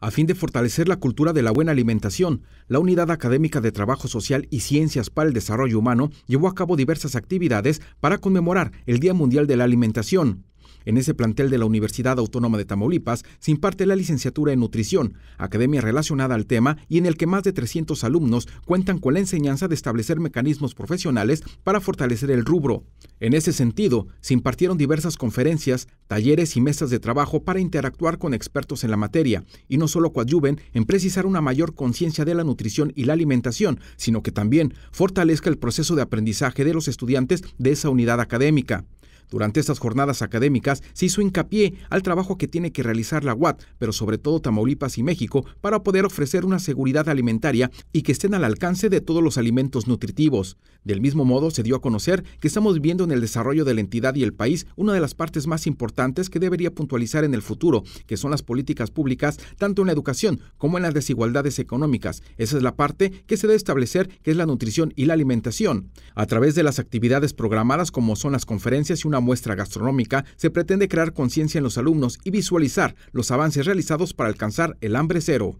a fin de fortalecer la cultura de la buena alimentación, la Unidad Académica de Trabajo Social y Ciencias para el Desarrollo Humano llevó a cabo diversas actividades para conmemorar el Día Mundial de la Alimentación. En ese plantel de la Universidad Autónoma de Tamaulipas se imparte la licenciatura en nutrición, academia relacionada al tema y en el que más de 300 alumnos cuentan con la enseñanza de establecer mecanismos profesionales para fortalecer el rubro. En ese sentido, se impartieron diversas conferencias, talleres y mesas de trabajo para interactuar con expertos en la materia y no solo coadyuven en precisar una mayor conciencia de la nutrición y la alimentación, sino que también fortalezca el proceso de aprendizaje de los estudiantes de esa unidad académica. Durante estas jornadas académicas se hizo hincapié al trabajo que tiene que realizar la UAT, pero sobre todo Tamaulipas y México, para poder ofrecer una seguridad alimentaria y que estén al alcance de todos los alimentos nutritivos. Del mismo modo, se dio a conocer que estamos viendo en el desarrollo de la entidad y el país una de las partes más importantes que debería puntualizar en el futuro, que son las políticas públicas tanto en la educación como en las desigualdades económicas. Esa es la parte que se debe establecer, que es la nutrición y la alimentación. A través de las actividades programadas como son las conferencias y una muestra gastronómica, se pretende crear conciencia en los alumnos y visualizar los avances realizados para alcanzar el hambre cero.